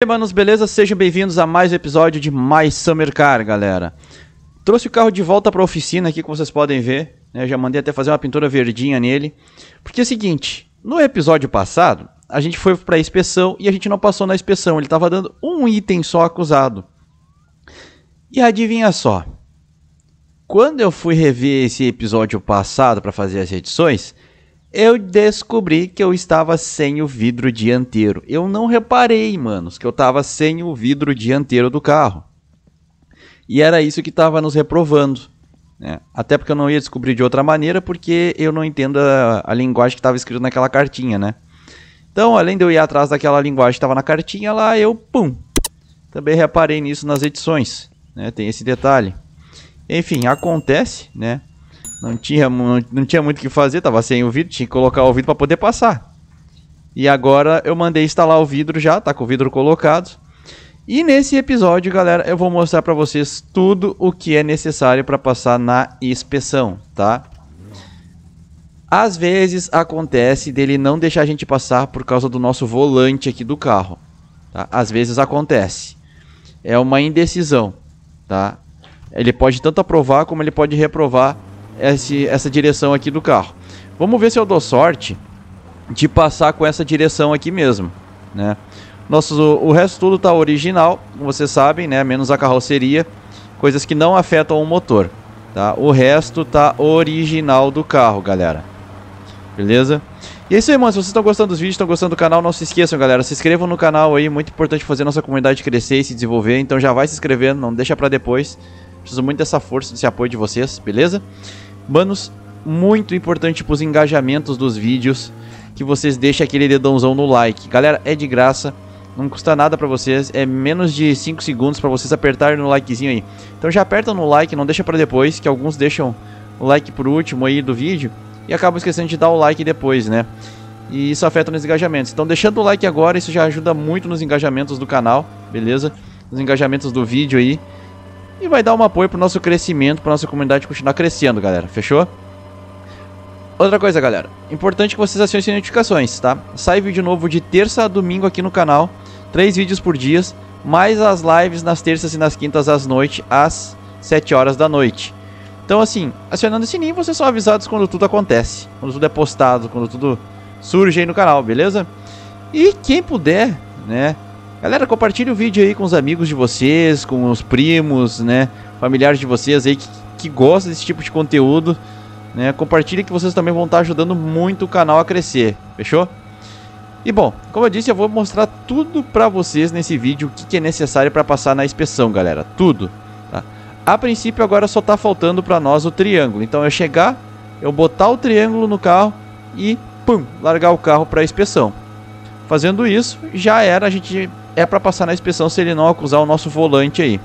E aí, manos, beleza? Sejam bem-vindos a mais um episódio de Mais Summer Car, galera. Trouxe o carro de volta para a oficina aqui, como vocês podem ver. Né? já mandei até fazer uma pintura verdinha nele. Porque é o seguinte, no episódio passado, a gente foi para a inspeção e a gente não passou na inspeção. Ele estava dando um item só acusado. E adivinha só. Quando eu fui rever esse episódio passado para fazer as edições, eu descobri que eu estava sem o vidro dianteiro. Eu não reparei, manos, que eu estava sem o vidro dianteiro do carro. E era isso que estava nos reprovando. Né? Até porque eu não ia descobrir de outra maneira, porque eu não entendo a, a linguagem que estava escrita naquela cartinha, né? Então, além de eu ir atrás daquela linguagem que estava na cartinha lá, eu, pum, também reparei nisso nas edições. Né? Tem esse detalhe. Enfim, acontece, né? Não tinha, não, tinha muito o que fazer, tava sem o vidro, tinha que colocar o vidro para poder passar. E agora eu mandei instalar o vidro já, tá com o vidro colocado. E nesse episódio, galera, eu vou mostrar para vocês tudo o que é necessário para passar na inspeção, tá? Às vezes acontece dele não deixar a gente passar por causa do nosso volante aqui do carro. Tá? Às vezes acontece. É uma indecisão, tá? Ele pode tanto aprovar como ele pode reprovar esse, essa direção aqui do carro. Vamos ver se eu dou sorte de passar com essa direção aqui mesmo, né? Nosso, o resto tudo está original, como vocês sabem, né? Menos a carroceria, coisas que não afetam o motor, tá? O resto está original do carro, galera. Beleza? E é isso aí, mano. Se vocês estão gostando dos vídeos, estão gostando do canal, não se esqueçam, galera. Se inscrevam no canal aí, muito importante fazer nossa comunidade crescer e se desenvolver. Então já vai se inscrevendo, não deixa pra depois. Preciso muito dessa força, desse apoio de vocês, beleza? Manos, muito importante para os engajamentos dos vídeos que vocês deixem aquele dedãozão no like. Galera, é de graça, não custa nada para vocês, é menos de 5 segundos para vocês apertarem no likezinho aí. Então já aperta no like, não deixa para depois, que alguns deixam o like por último aí do vídeo e acabam esquecendo de dar o like depois, né? E isso afeta nos engajamentos. Então deixando o like agora, isso já ajuda muito nos engajamentos do canal, beleza? Nos engajamentos do vídeo aí e vai dar um apoio pro nosso crescimento, pra nossa comunidade continuar crescendo, galera. Fechou? Outra coisa, galera. Importante que vocês acionem as notificações, tá? Sai vídeo novo de terça a domingo aqui no canal. Três vídeos por dia. Mais as lives nas terças e nas quintas às noite, às 7 horas da noite. Então, assim, acionando o sininho, vocês são avisados quando tudo acontece. Quando tudo é postado, quando tudo surge aí no canal, beleza? E quem puder, né? Galera, compartilhe o vídeo aí com os amigos de vocês, com os primos, né? Familiares de vocês aí que, que gostam desse tipo de conteúdo. Né? Compartilhe que vocês também vão estar ajudando muito o canal a crescer. Fechou? E bom, como eu disse, eu vou mostrar tudo pra vocês nesse vídeo, o que, que é necessário para passar na inspeção, galera. Tudo. Tá? A princípio agora só tá faltando pra nós o triângulo. Então eu chegar, eu botar o triângulo no carro e, pum, largar o carro pra inspeção. Fazendo isso, já era, a gente é para passar na inspeção se ele não acusar o nosso volante aí.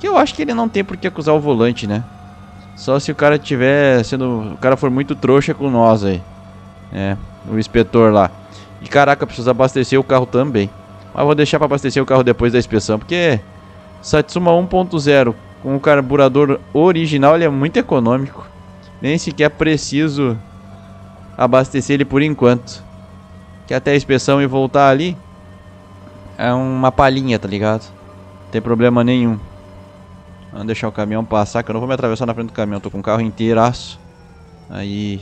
Que eu acho que ele não tem por que acusar o volante, né? Só se o cara tiver sendo. O cara for muito trouxa com nós aí. É, o inspetor lá. E caraca, preciso abastecer o carro também. Mas vou deixar para abastecer o carro depois da inspeção, porque Satsuma 1.0 com o carburador original ele é muito econômico. Nem sequer preciso abastecer ele por enquanto. Que até a inspeção e voltar ali, é uma palhinha, tá ligado? Não tem problema nenhum. Vamos deixar o caminhão passar, que eu não vou me atravessar na frente do caminhão. Tô com o carro inteiraço. Aí.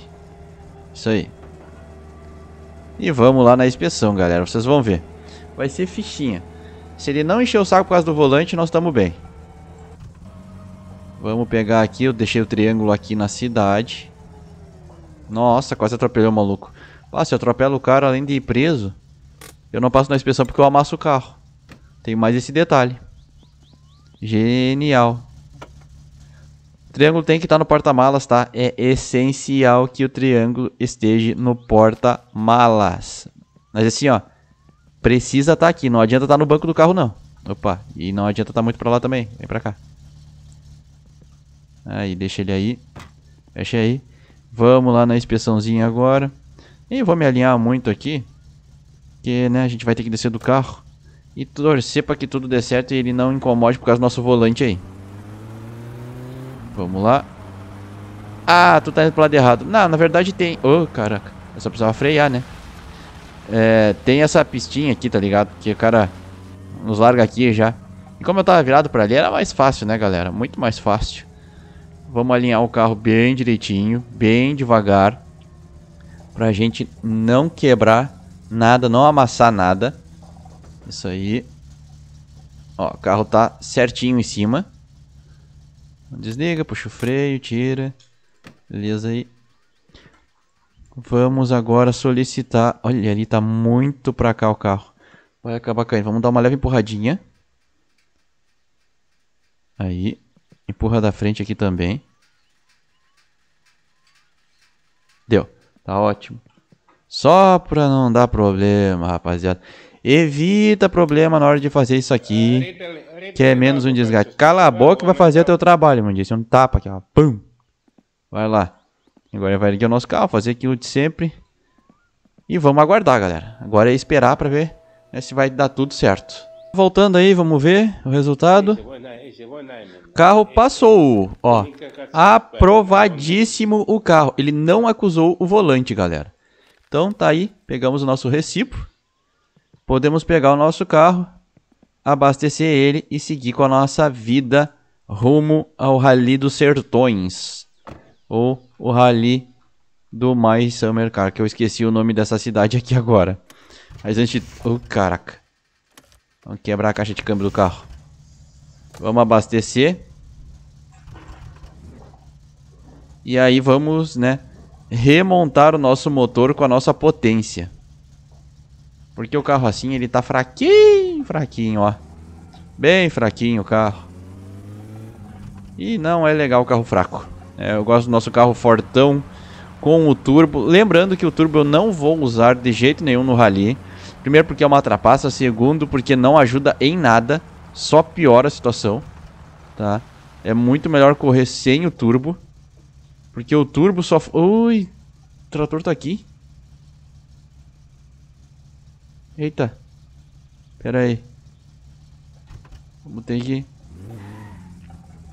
Isso aí. E vamos lá na inspeção, galera. Vocês vão ver. Vai ser fichinha. Se ele não encher o saco por causa do volante, nós estamos bem. Vamos pegar aqui. Eu deixei o triângulo aqui na cidade. Nossa, quase atropelou o maluco. Ah, se eu atropelo o cara, além de ir preso... Eu não passo na inspeção porque eu amasso o carro. Tem mais esse detalhe. Genial. O triângulo tem que estar tá no porta-malas, tá? É essencial que o triângulo esteja no porta-malas. Mas assim, ó. Precisa estar tá aqui. Não adianta estar tá no banco do carro, não. Opa. E não adianta estar muito pra lá também. Vem pra cá. Aí, deixa ele aí. Fecha aí. Vamos lá na inspeçãozinha agora. eu vou me alinhar muito aqui. Porque, né, a gente vai ter que descer do carro e torcer para que tudo dê certo e ele não incomode por causa do nosso volante aí. Vamos lá. Ah, tu tá indo pro lado errado. Não, na verdade tem... Oh, caraca. Eu só precisava frear, né? É, tem essa pistinha aqui, tá ligado? Que o cara nos larga aqui já. E como eu tava virado pra ali, era mais fácil, né, galera? Muito mais fácil. Vamos alinhar o carro bem direitinho, bem devagar. Pra gente não quebrar nada, não amassar nada. Isso aí. Ó, o carro tá certinho em cima. Desliga, puxa o freio, tira. Beleza aí. Vamos agora solicitar... Olha, ali tá muito pra cá o carro. Vai acabar caindo. Vamos dar uma leve empurradinha. Aí. Empurra da frente aqui também. Deu. Tá ótimo. Só pra não dar problema, rapaziada. Evita problema na hora de fazer isso aqui. É, que é menos tá um desgaste. Cala a boca e vai fazer o teu trabalho, mano. Disse um tapa aqui, ó. Pum. Vai lá. Agora vai ligar o nosso carro, fazer aquilo de sempre. E vamos aguardar, galera. Agora é esperar pra ver né, se vai dar tudo certo. Voltando aí, vamos ver o resultado. É né? é né, carro passou, ó. Aprovadíssimo o carro. Ele não acusou o volante, galera. Então tá aí, pegamos o nosso recibo. Podemos pegar o nosso carro, abastecer ele e seguir com a nossa vida rumo ao Rally dos Sertões. Ou o Rally do My Summer Car, que eu esqueci o nome dessa cidade aqui agora. Mas antes... Oh, caraca. Vamos quebrar a caixa de câmbio do carro. Vamos abastecer. E aí vamos, né, remontar o nosso motor com a nossa potência. Porque o carro assim, ele tá fraquinho, fraquinho, ó. Bem fraquinho o carro. E não é legal o carro fraco. É, eu gosto do nosso carro fortão com o turbo. Lembrando que o turbo eu não vou usar de jeito nenhum no rally. Primeiro porque é uma trapaça, segundo porque não ajuda em nada, só piora a situação, tá? É muito melhor correr sem o turbo. Porque o turbo só... Ui, o trator tá aqui. Eita. Pera aí. Vamos ter que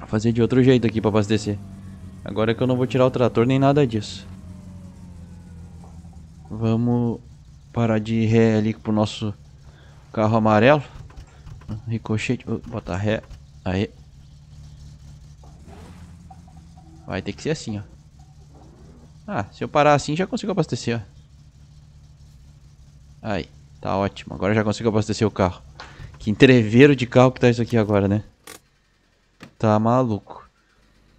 fazer de outro jeito aqui pra abastecer. Agora é que eu não vou tirar o trator nem nada disso. Vamos parar de ré ali pro nosso carro amarelo. Ricochete. Bota botar ré. Aí. Vai ter que ser assim, ó. Ah, se eu parar assim já consigo abastecer, Aí, tá ótimo. Agora já consigo abastecer o carro. Que entreveiro de carro que tá isso aqui agora, né? Tá maluco.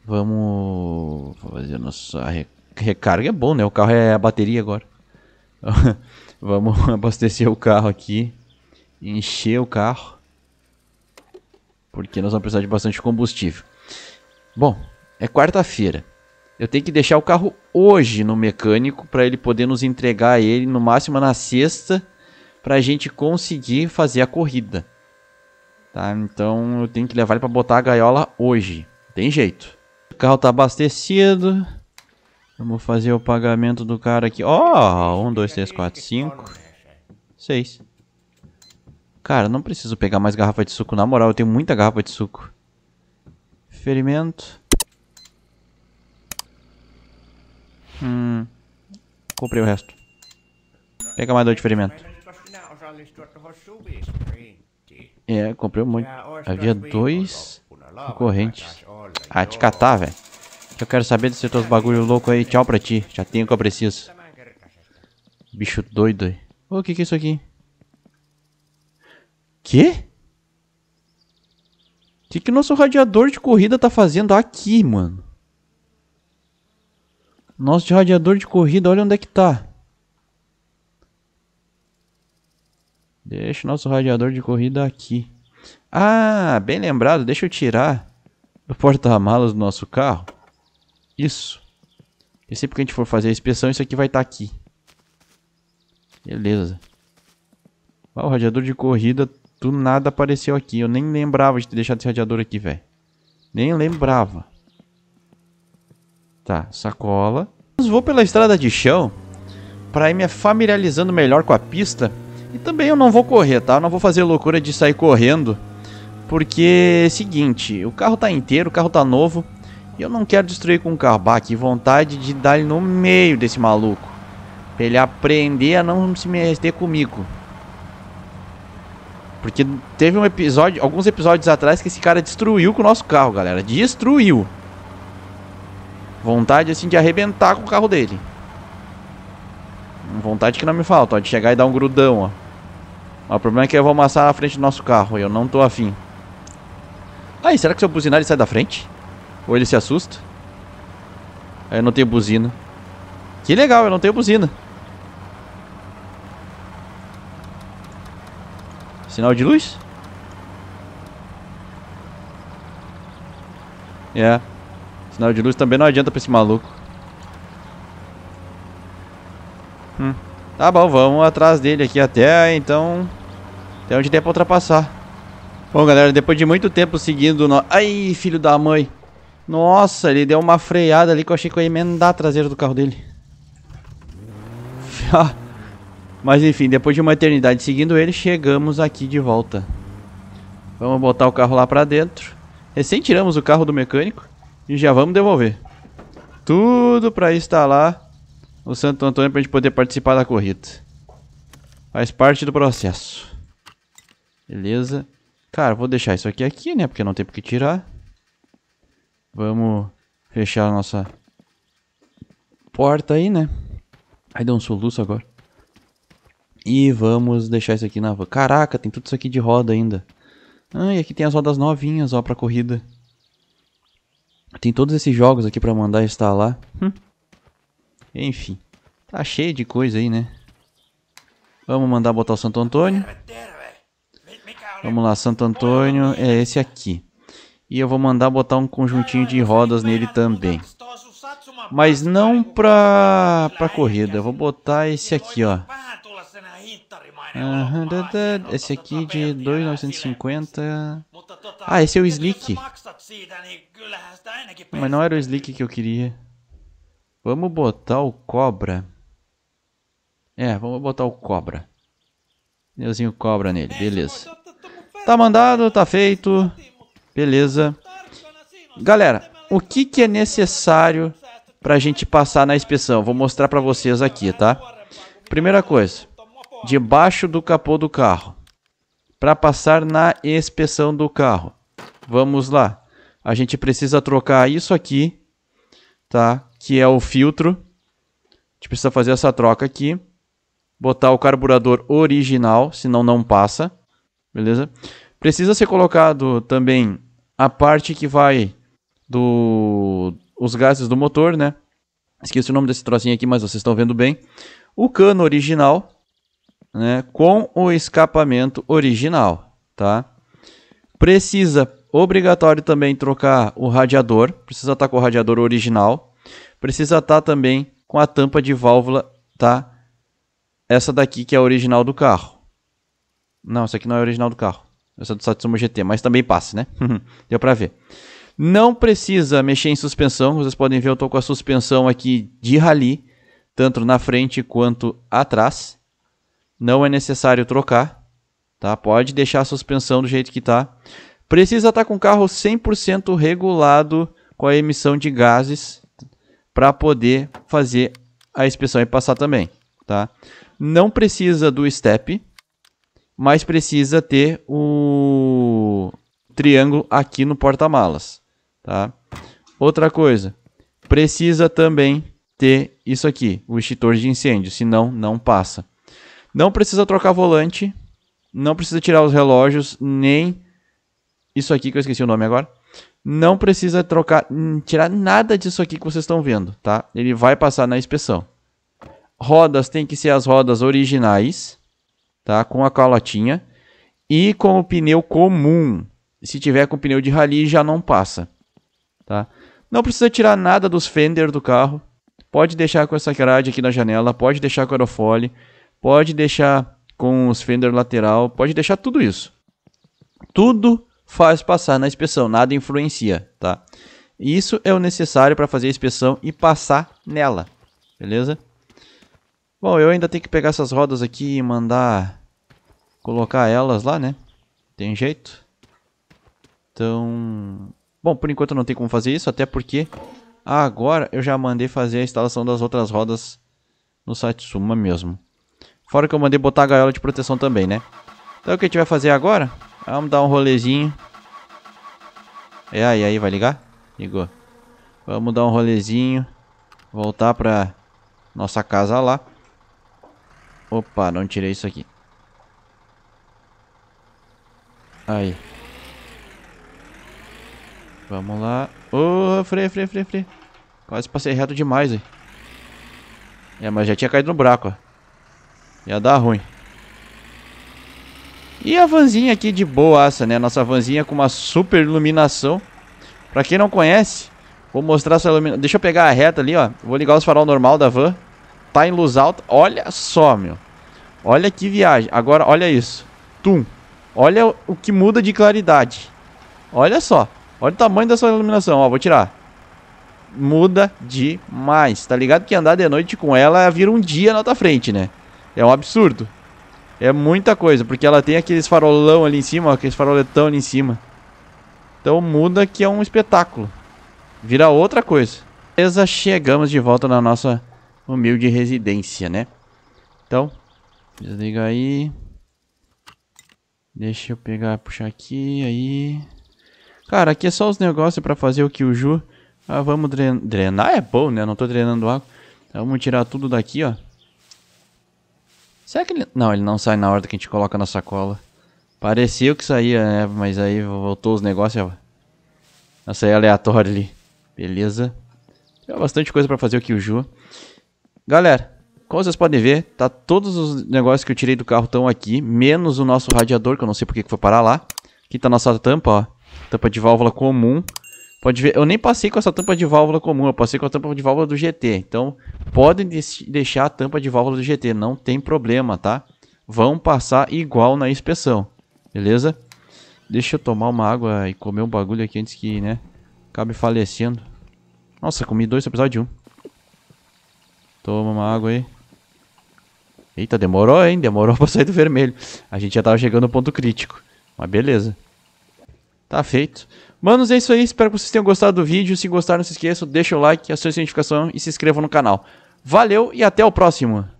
Vamos fazer nossa recarga. É bom, né? O carro é a bateria agora. Vamos abastecer o carro aqui. Encher o carro. Porque nós vamos precisar de bastante combustível. Bom, é quarta-feira. Eu tenho que deixar o carro hoje no mecânico para ele poder nos entregar ele no máximo na sexta para a gente conseguir fazer a corrida. Tá? Então eu tenho que levar ele para botar a gaiola hoje. Tem jeito. O carro tá abastecido. Vamos fazer o pagamento do cara aqui. Ó, oh, 1, 2, 3, 4, 5, 6. Cara, não preciso pegar mais garrafa de suco. Na moral, eu tenho muita garrafa de suco. Ferimento. Hum. Comprei o resto. Pega mais dois de ferimento. É, comprei muito. Havia dois concorrentes. Ah, te catar, velho. Eu quero saber desses teus bagulho louco aí. Tchau pra ti. Já tenho o que eu preciso. Bicho doido aí. Ô, o que que é isso aqui? Que? O que que o nosso radiador de corrida tá fazendo aqui, mano? Nosso de radiador de corrida, olha onde é que tá. Deixa o nosso radiador de corrida aqui. Ah, bem lembrado, deixa eu tirar o porta-malas do nosso carro. Isso. E sempre que a gente for fazer a inspeção, isso aqui vai estar tá aqui. Beleza. Ah, o radiador de corrida do nada apareceu aqui. Eu nem lembrava de ter deixado esse radiador aqui, velho. Nem lembrava. Tá, sacola. Mas vou pela estrada de chão para ir me familiarizando melhor com a pista. E também eu não vou correr, tá? Eu não vou fazer loucura de sair correndo. Porque é seguinte, o carro tá inteiro, o carro tá novo. E eu não quero destruir com o carro. Bah, que vontade de dar ele no meio desse maluco. Pra ele aprender a não se meter comigo. Porque teve um episódio, alguns episódios atrás que esse cara destruiu com o nosso carro, galera. Destruiu. Vontade, assim, de arrebentar com o carro dele. Vontade que não me falta, ó, de chegar e dar um grudão, ó. Mas o problema é que eu vou amassar na frente do nosso carro e eu não tô afim. Aí, será que se eu buzinar ele sai da frente? Ou ele se assusta? Aí eu não tenho buzina. Que legal, eu não tenho buzina. Sinal de luz? É. Yeah. Sinal de luz também não adianta pra esse maluco. Hum. Tá bom, vamos atrás dele aqui até, então... Até onde der pra ultrapassar. Bom, galera, depois de muito tempo seguindo... No... Ai, filho da mãe! Nossa, ele deu uma freada ali que eu achei que eu ia emendar a traseira do carro dele. Ah. Mas enfim, depois de uma eternidade seguindo ele, chegamos aqui de volta. Vamos botar o carro lá pra dentro. Recém tiramos o carro do mecânico e já vamos devolver. Tudo para instalar o Santo Antônio para a gente poder participar da corrida. Faz parte do processo. Beleza. Cara, vou deixar isso aqui aqui, né? Porque não tem porque que tirar. Vamos fechar a nossa porta aí, né? Aí deu um soluço agora. E vamos deixar isso aqui na... Caraca, tem tudo isso aqui de roda ainda. Ah, e aqui tem as rodas novinhas, ó, pra corrida. Tem todos esses jogos aqui pra mandar instalar. Hum. Enfim. Tá cheio de coisa aí, né? Vamos mandar botar o Santo Antônio. Vamos lá, Santo Antônio é esse aqui. E eu vou mandar botar um conjuntinho de rodas nele também. Mas não pra, pra corrida. Eu vou botar esse aqui, ó. Uhum, esse aqui tá de 2,950. É ah, esse é o Slick. Tá né? tá, né, Mas não era o Slick que eu queria. Vamos botar o Cobra. É, vamos botar o Cobra. Neuzinho Cobra nele, beleza. Tá mandado, tá feito. Beleza. Galera, o que, que é necessário pra gente passar na inspeção? Vou mostrar pra vocês aqui, tá? Primeira coisa debaixo do capô do carro para passar na inspeção do carro. Vamos lá. A gente precisa trocar isso aqui, tá? Que é o filtro. A gente precisa fazer essa troca aqui. Botar o carburador original, senão não passa. Beleza? Precisa ser colocado também a parte que vai do os gases do motor, né? Esqueci o nome desse trocinho aqui, mas vocês estão vendo bem. O cano original, né, com o escapamento original, tá? Precisa obrigatório também trocar o radiador, precisa estar tá com o radiador original, precisa estar tá também com a tampa de válvula, tá? Essa daqui que é a original do carro. Não, essa aqui não é a original do carro. Essa é do Satsuma GT, mas também passa, né? Deu para ver. Não precisa mexer em suspensão, vocês podem ver eu tô com a suspensão aqui de rally, tanto na frente quanto atrás não é necessário trocar, tá? Pode deixar a suspensão do jeito que está. Precisa estar tá com o carro 100% regulado com a emissão de gases para poder fazer a inspeção e passar também, tá? Não precisa do step, mas precisa ter o triângulo aqui no porta-malas, tá? Outra coisa, precisa também ter isso aqui, o extintor de incêndio, senão não passa. Não precisa trocar volante, não precisa tirar os relógios, nem isso aqui que eu esqueci o nome agora. Não precisa trocar, tirar nada disso aqui que vocês estão vendo, tá? Ele vai passar na inspeção. Rodas tem que ser as rodas originais, tá? Com a calotinha e com o pneu comum. Se tiver com pneu de rally já não passa, tá? Não precisa tirar nada dos fender do carro. Pode deixar com essa grade aqui na janela, pode deixar com aerofólio pode deixar com os fender lateral, pode deixar tudo isso. Tudo faz passar na inspeção, nada influencia, tá? Isso é o necessário para fazer a inspeção e passar nela, beleza? Bom, eu ainda tenho que pegar essas rodas aqui e mandar colocar elas lá, né? Tem jeito. Então... Bom, por enquanto não tem como fazer isso, até porque agora eu já mandei fazer a instalação das outras rodas no site Suma mesmo. Fora que eu mandei botar a gaiola de proteção também, né? Então o que a gente vai fazer agora? Vamos dar um rolezinho. É aí, aí, vai ligar? Ligou. Vamos dar um rolezinho. Voltar pra nossa casa lá. Opa, não tirei isso aqui. Aí. Vamos lá. Ô, oh, freio, freio, freio. Quase passei reto demais, aí. É, mas já tinha caído no buraco, ó. Ia dar ruim. E a vanzinha aqui de boaça, né? Nossa vanzinha com uma super iluminação. Pra quem não conhece, vou mostrar essa iluminação. Deixa eu pegar a reta ali, ó. Vou ligar os farol normal da van. Tá em luz alta. Olha só, meu. Olha que viagem. Agora, olha isso. Tum. Olha o que muda de claridade. Olha só. Olha o tamanho dessa iluminação, ó. Vou tirar. Muda demais. Tá ligado que andar de noite com ela vira um dia na tua frente, né? É um absurdo. É muita coisa, porque ela tem aqueles farolão ali em cima, aqueles faroletão ali em cima. Então muda que é um espetáculo. Vira outra coisa. Beleza, chegamos de volta na nossa humilde residência, né? Então, desliga aí. Deixa eu pegar, puxar aqui, aí... Cara, aqui é só os negócios pra fazer o Kyuju. Ah, vamos dren drenar. é bom, né? Não tô drenando água. Então, vamos tirar tudo daqui, ó. Será que ele... Não, ele não sai na hora que a gente coloca na sacola. Parecia que saía, né? Mas aí voltou os negócios. Ó. Nossa, é aleatório ali. Beleza. Tem bastante coisa pra fazer aqui o Ju. Galera, como vocês podem ver, tá todos os negócios que eu tirei do carro estão aqui. Menos o nosso radiador, que eu não sei porque que foi parar lá. Aqui tá a nossa tampa, ó. Tampa de válvula comum. Pode ver, eu nem passei com essa tampa de válvula comum, eu passei com a tampa de válvula do GT. Então, podem deixar a tampa de válvula do GT, não tem problema, tá? Vão passar igual na inspeção, beleza? Deixa eu tomar uma água e comer um bagulho aqui antes que, né, acabe falecendo. Nossa, comi dois, episódio de um. Toma uma água aí. Eita, demorou, hein? Demorou pra sair do vermelho. A gente já tava chegando no ponto crítico. Mas beleza. Tá feito. Manos, é isso aí. Espero que vocês tenham gostado do vídeo. Se gostaram, não se esqueçam, deixa o like, a notificação e se inscreva no canal. Valeu e até o próximo.